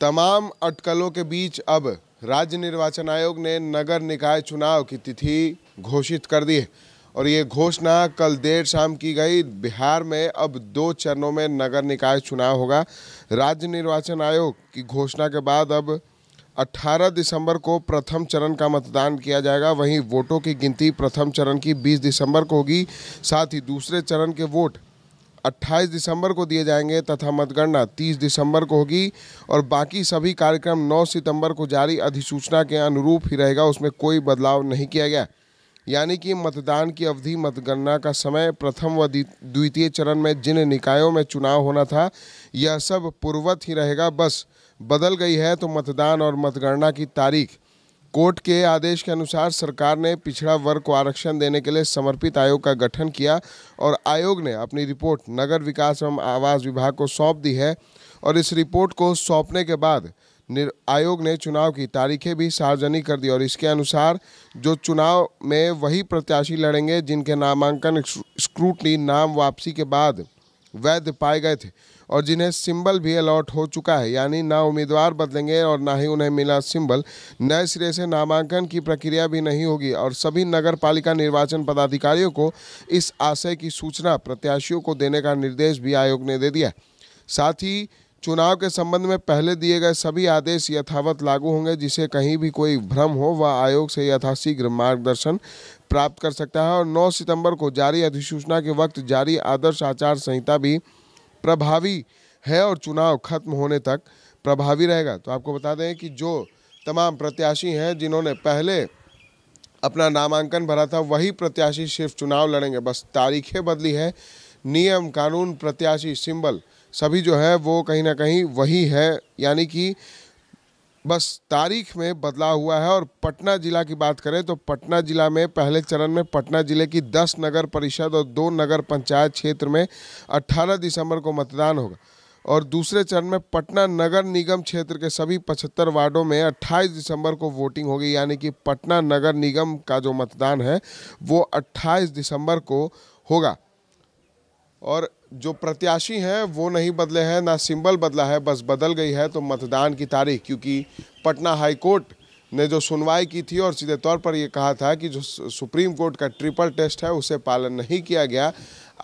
तमाम अटकलों के बीच अब राज्य निर्वाचन आयोग ने नगर निकाय चुनाव की तिथि घोषित कर दी है और ये घोषणा कल देर शाम की गई बिहार में अब दो चरणों में नगर निकाय चुनाव होगा राज्य निर्वाचन आयोग की घोषणा के बाद अब 18 दिसंबर को प्रथम चरण का मतदान किया जाएगा वहीं वोटों की गिनती प्रथम चरण की 20 दिसंबर को होगी साथ ही दूसरे चरण के वोट 28 दिसंबर को दिए जाएंगे तथा मतगणना 30 दिसंबर को होगी और बाकी सभी कार्यक्रम 9 सितंबर को जारी अधिसूचना के अनुरूप ही रहेगा उसमें कोई बदलाव नहीं किया गया यानी कि मतदान की अवधि मतगणना का समय प्रथम व द्वितीय चरण में जिन निकायों में चुनाव होना था यह सब पूर्वत ही रहेगा बस बदल गई है तो मतदान और मतगणना की तारीख कोर्ट के आदेश के अनुसार सरकार ने पिछड़ा वर्ग को आरक्षण देने के लिए समर्पित आयोग का गठन किया और आयोग ने अपनी रिपोर्ट नगर विकास एवं आवास विभाग को सौंप दी है और इस रिपोर्ट को सौंपने के बाद आयोग ने चुनाव की तारीखें भी सार्वजनिक कर दी और इसके अनुसार जो चुनाव में वही प्रत्याशी लड़ेंगे जिनके नामांकन स्क्रूटनी नाम वापसी के बाद वैध पाए गए थे और जिन्हें सिंबल भी अलॉट हो चुका है यानी ना उम्मीदवार बदलेंगे और ना ही उन्हें मिला सिंबल नए सिरे से नामांकन की प्रक्रिया भी नहीं होगी और सभी नगर पालिका निर्वाचन पदाधिकारियों को इस आशय की सूचना प्रत्याशियों को देने का निर्देश भी आयोग ने दे दिया साथ ही चुनाव के संबंध में पहले दिए गए सभी आदेश यथावत लागू होंगे जिसे कहीं भी कोई भ्रम हो वह आयोग से यथाशीघ्र मार्गदर्शन प्राप्त कर सकता है और 9 सितंबर को जारी अधिसूचना के वक्त जारी आदर्श आचार संहिता भी प्रभावी है और चुनाव खत्म होने तक प्रभावी रहेगा तो आपको बता दें कि जो तमाम प्रत्याशी हैं जिन्होंने पहले अपना नामांकन भरा था वही प्रत्याशी सिर्फ चुनाव लड़ेंगे बस तारीखें बदली है नियम कानून प्रत्याशी सिंबल सभी जो है वो कहीं ना कहीं वही है यानी कि बस तारीख में बदलाव हुआ है और पटना ज़िला की बात करें तो पटना ज़िला में पहले चरण में पटना ज़िले की 10 नगर परिषद और दो नगर पंचायत क्षेत्र में 18 दिसंबर को मतदान होगा और दूसरे चरण में पटना नगर निगम क्षेत्र के सभी 75 वार्डों में 28 दिसंबर को वोटिंग होगी यानी कि पटना नगर निगम का जो मतदान है वो 28 दिसंबर को होगा और जो प्रत्याशी हैं वो नहीं बदले हैं ना सिंबल बदला है बस बदल गई है तो मतदान की तारीख क्योंकि पटना हाई कोर्ट ने जो सुनवाई की थी और सीधे तौर पर ये कहा था कि जो सुप्रीम कोर्ट का ट्रिपल टेस्ट है उसे पालन नहीं किया गया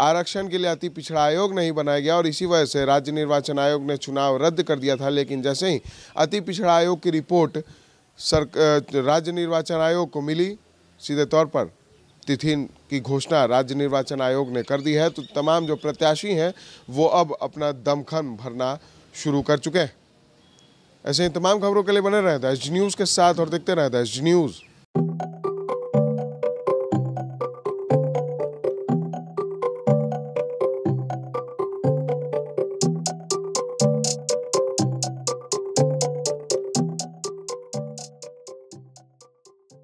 आरक्षण के लिए अति पिछड़ा आयोग नहीं बनाया गया और इसी वजह से राज्य निर्वाचन आयोग ने चुनाव रद्द कर दिया था लेकिन जैसे ही अति पिछड़ा आयोग की रिपोर्ट सर राज्य निर्वाचन आयोग को मिली सीधे तौर पर तिथि की घोषणा राज्य निर्वाचन आयोग ने कर दी है तो तमाम जो प्रत्याशी हैं वो अब अपना दमखम भरना शुरू कर चुके हैं ऐसे ही तमाम खबरों के लिए बने रहता है एच न्यूज़ के साथ और देखते रहता है एच न्यूज़